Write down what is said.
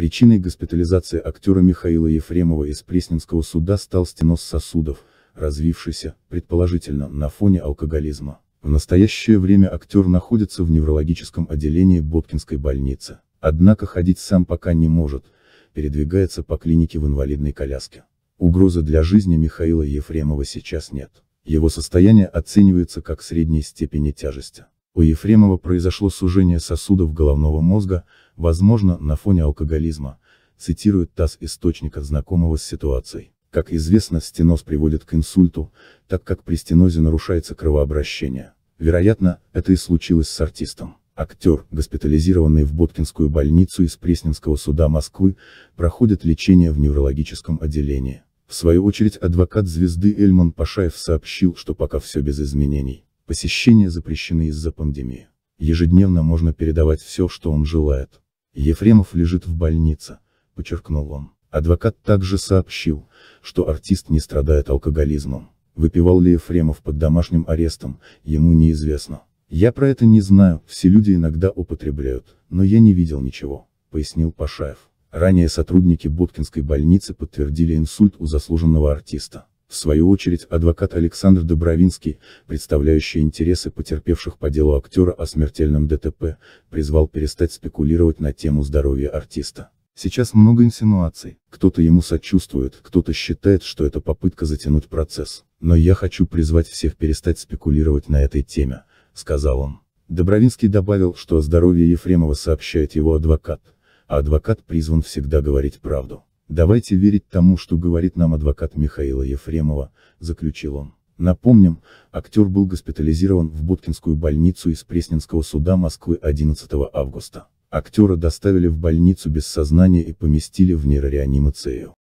Причиной госпитализации актера Михаила Ефремова из Пресненского суда стал стеноз сосудов, развившийся, предположительно, на фоне алкоголизма. В настоящее время актер находится в неврологическом отделении Боткинской больницы, однако ходить сам пока не может, передвигается по клинике в инвалидной коляске. Угрозы для жизни Михаила Ефремова сейчас нет. Его состояние оценивается как средней степени тяжести. У Ефремова произошло сужение сосудов головного мозга, возможно, на фоне алкоголизма, цитирует ТАСС источника, знакомого с ситуацией. Как известно, стеноз приводит к инсульту, так как при стенозе нарушается кровообращение. Вероятно, это и случилось с артистом. Актер, госпитализированный в Боткинскую больницу из Пресненского суда Москвы, проходит лечение в неврологическом отделении. В свою очередь адвокат звезды Эльман Пашаев сообщил, что пока все без изменений. Посещения запрещены из-за пандемии. Ежедневно можно передавать все, что он желает. Ефремов лежит в больнице, подчеркнул он. Адвокат также сообщил, что артист не страдает алкоголизмом. Выпивал ли Ефремов под домашним арестом, ему неизвестно. Я про это не знаю, все люди иногда употребляют, но я не видел ничего, пояснил Пашаев. Ранее сотрудники Боткинской больницы подтвердили инсульт у заслуженного артиста. В свою очередь, адвокат Александр Добровинский, представляющий интересы потерпевших по делу актера о смертельном ДТП, призвал перестать спекулировать на тему здоровья артиста. Сейчас много инсинуаций, кто-то ему сочувствует, кто-то считает, что это попытка затянуть процесс. Но я хочу призвать всех перестать спекулировать на этой теме, сказал он. Добровинский добавил, что о здоровье Ефремова сообщает его адвокат, а адвокат призван всегда говорить правду. Давайте верить тому, что говорит нам адвокат Михаила Ефремова, заключил он. Напомним, актер был госпитализирован в Боткинскую больницу из Пресненского суда Москвы 11 августа. Актера доставили в больницу без сознания и поместили в нейрореанимацию.